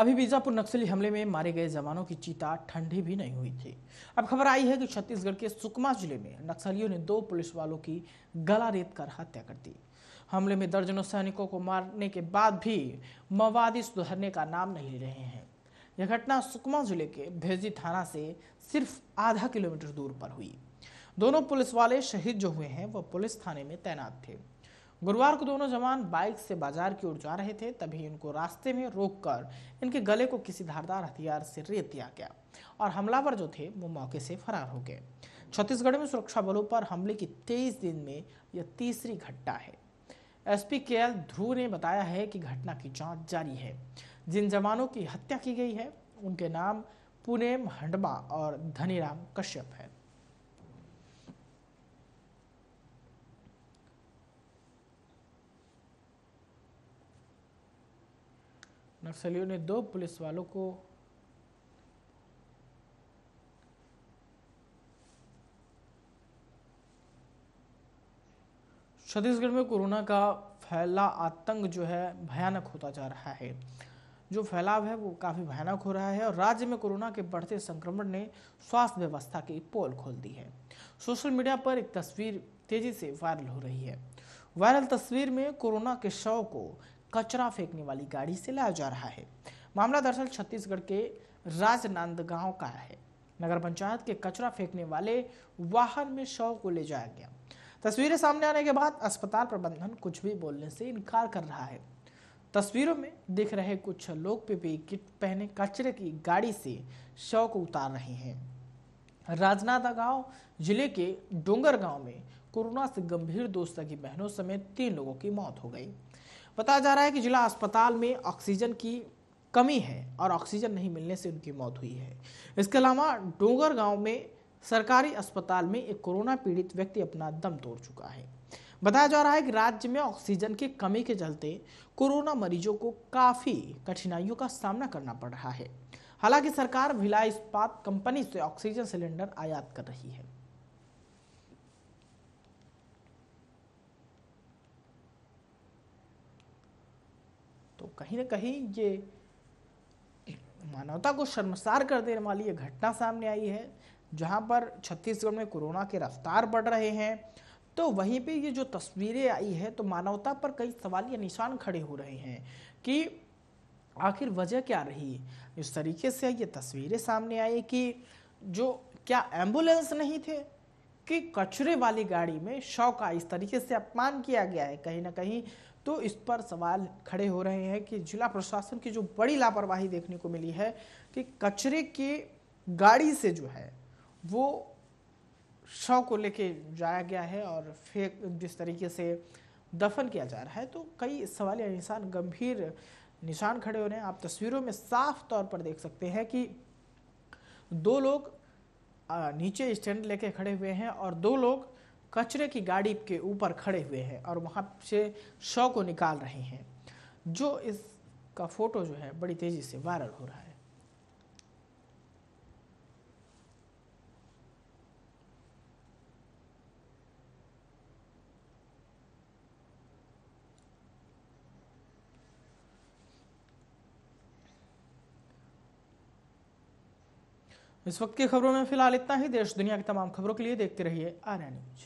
अभी बीजापुर नक्सली हमले में मारे गए जवानों की चीता ठंडी भी नहीं हुई थी अब खबर आई है कि छत्तीसगढ़ के सुकमा जिले में नक्सलियों ने दो पुलिस वालों की गला रेत कर हत्या कर दी हमले में दर्जनों सैनिकों को मारने के बाद भी मवादी सुधरने का नाम नहीं ले रहे हैं यह घटना सुकमा जिले के भेजी थाना से सिर्फ आधा किलोमीटर दूर पर हुई दोनों पुलिस वाले शहीद जो हुए हैं वह पुलिस थाने में तैनात थे गुरुवार को दोनों जवान बाइक से बाजार की ओर जा रहे थे तभी इनको रास्ते में रोककर इनके गले को किसी धारदार हथियार से रेत दिया गया और हमलावर जो थे वो मौके से फरार हो गए छत्तीसगढ़ में सुरक्षा बलों पर हमले की तेईस दिन में यह तीसरी घटना है एसपी के एल ध्रुव ने बताया है कि घटना की जांच जारी है जिन जवानों की हत्या की गई है उनके नाम पुनेम हंडमा और धनीराम कश्यप है नक्सलियों ने दो पुलिस वालों को छत्तीसगढ़ में कोरोना का फैला आतंक जो है भयानक होता जा रहा है जो फैलाव है वो काफ़ी भयानक हो रहा है और राज्य में कोरोना के बढ़ते संक्रमण ने स्वास्थ्य व्यवस्था की पोल खोल दी है सोशल मीडिया पर एक तस्वीर तेजी से वायरल हो रही है वायरल तस्वीर में कोरोना के शव को कचरा फेंकने वाली गाड़ी से लाया जा रहा है मामला दरअसल छत्तीसगढ़ के राजनांदगांव का है नगर पंचायत के कचरा फेंकने वाले वाहन में शव को ले जाया गया तस्वीरें सामने आने के बाद अस्पताल प्रबंधन कुछ भी बोलने से इनकार कर रहा है तस्वीरों में दिख रहे कुछ लोग पीपी किट पहने कचरे की गाड़ी से शव को उतार रहे हैं राजनांदगांव जिले के डोंगर गांव में कोरोना से गंभीर दो सगी बहनों समेत तीन लोगों की मौत हो गई बताया जा रहा है कि जिला अस्पताल में ऑक्सीजन की कमी है और ऑक्सीजन नहीं मिलने से उनकी मौत हुई है इसके अलावा डोंगर गांव में सरकारी अस्पताल में एक कोरोना पीड़ित व्यक्ति अपना दम तोड़ चुका है बताया जा रहा है कि राज्य में ऑक्सीजन की कमी के चलते कोरोना मरीजों को काफ़ी कठिनाइयों का सामना करना पड़ रहा है हालांकि सरकार भिलाई इस्पात कंपनी से ऑक्सीजन सिलेंडर आयात कर रही है तो कहीं ना कहीं ये मानवता को शर्मसार कर देने वाली ये घटना सामने आई है जहां पर छत्तीसगढ़ में कोरोना के रफ्तार बढ़ रहे हैं तो वहीं पे ये जो तस्वीरें आई है तो मानवता पर कई सवाल या निशान खड़े हो रहे हैं कि आखिर वजह क्या रही इस तरीके से ये तस्वीरें सामने आई कि जो क्या एम्बुलेंस नहीं थे कि कचरे वाली गाड़ी में शव का इस तरीके से अपमान किया गया है कहीं ना कहीं तो इस पर सवाल खड़े हो रहे हैं कि जिला प्रशासन की जो बड़ी लापरवाही देखने को मिली है कि कचरे के गाड़ी से जो है वो शव को लेके जाया गया है और फेक जिस तरीके से दफन किया जा रहा है तो कई सवाल या निशान गंभीर निशान खड़े हो रहे हैं आप तस्वीरों में साफ तौर पर देख सकते हैं कि दो लोग नीचे स्टैंड लेके खड़े हुए हैं और दो लोग कचरे की गाड़ी के ऊपर खड़े हुए हैं और वहाँ से शव को निकाल रहे हैं जो इसका फोटो जो है बड़ी तेज़ी से वायरल हो रहा है इस वक्त की खबरों में फिलहाल इतना ही देश दुनिया की तमाम खबरों के लिए देखते रहिए आर न्यूज